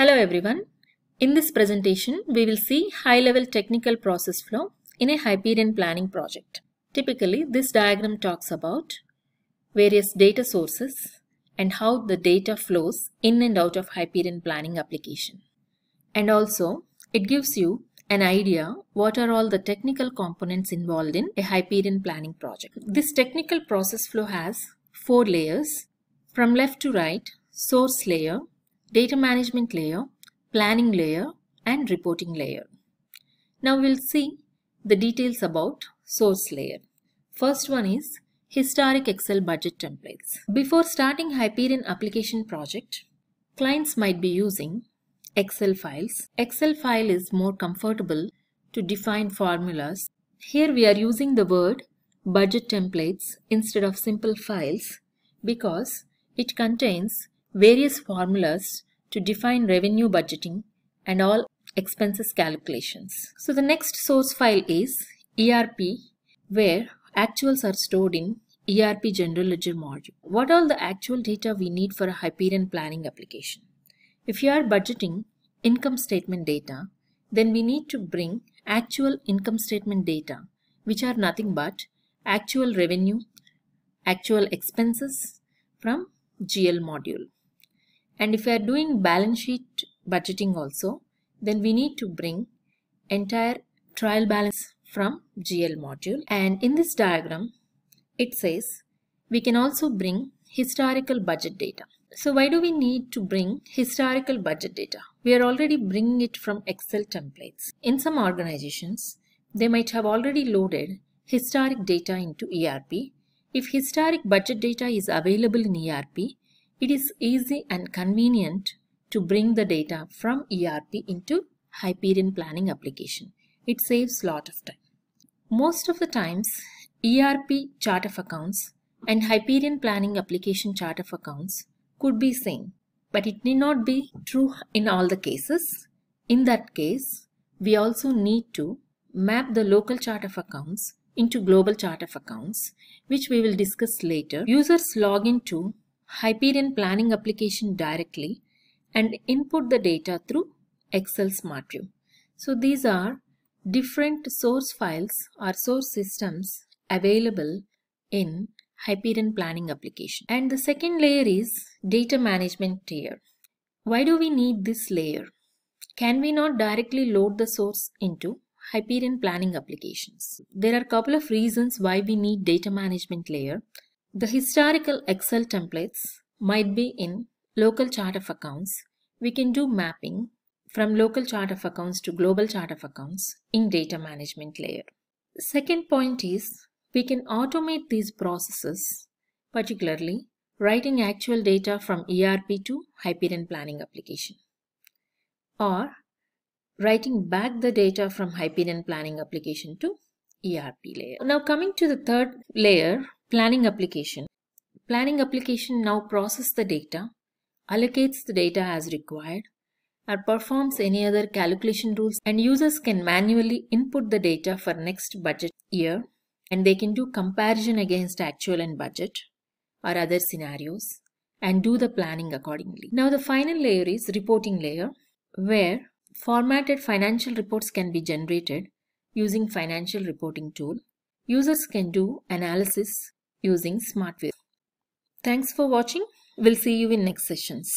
Hello everyone. In this presentation, we will see high-level technical process flow in a Hyperion planning project. Typically, this diagram talks about various data sources and how the data flows in and out of Hyperion planning application. And also, it gives you an idea what are all the technical components involved in a Hyperion planning project. This technical process flow has four layers. From left to right, source layer, data management layer, planning layer and reporting layer. Now we'll see the details about source layer. First one is historic Excel budget templates. Before starting Hyperion application project, clients might be using Excel files. Excel file is more comfortable to define formulas. Here we are using the word budget templates instead of simple files because it contains various formulas to define revenue budgeting and all expenses calculations. So the next source file is ERP where actuals are stored in ERP General Ledger module. What all the actual data we need for a Hyperion planning application? If you are budgeting income statement data, then we need to bring actual income statement data, which are nothing but actual revenue, actual expenses from GL module. And if we are doing balance sheet budgeting also, then we need to bring entire trial balance from GL module. And in this diagram, it says we can also bring historical budget data. So why do we need to bring historical budget data? We are already bringing it from Excel templates. In some organizations, they might have already loaded historic data into ERP. If historic budget data is available in ERP, it is easy and convenient to bring the data from ERP into Hyperion planning application. It saves lot of time. Most of the times, ERP chart of accounts and Hyperion planning application chart of accounts could be same, but it need not be true in all the cases. In that case, we also need to map the local chart of accounts into global chart of accounts, which we will discuss later. Users log into Hyperion planning application directly and input the data through Excel SmartView. So these are different source files or source systems available in Hyperion planning application. And the second layer is data management tier. Why do we need this layer? Can we not directly load the source into Hyperion planning applications? There are a couple of reasons why we need data management layer. The historical Excel templates might be in local chart of accounts. We can do mapping from local chart of accounts to global chart of accounts in data management layer. Second point is we can automate these processes, particularly writing actual data from ERP to Hyperion planning application or writing back the data from Hyperion planning application to ERP layer. Now coming to the third layer, Planning application. Planning application now processes the data, allocates the data as required, or performs any other calculation rules and users can manually input the data for next budget year and they can do comparison against actual and budget or other scenarios and do the planning accordingly. Now the final layer is reporting layer where formatted financial reports can be generated using financial reporting tool. Users can do analysis using SmartView. Thanks for watching. We'll see you in next sessions.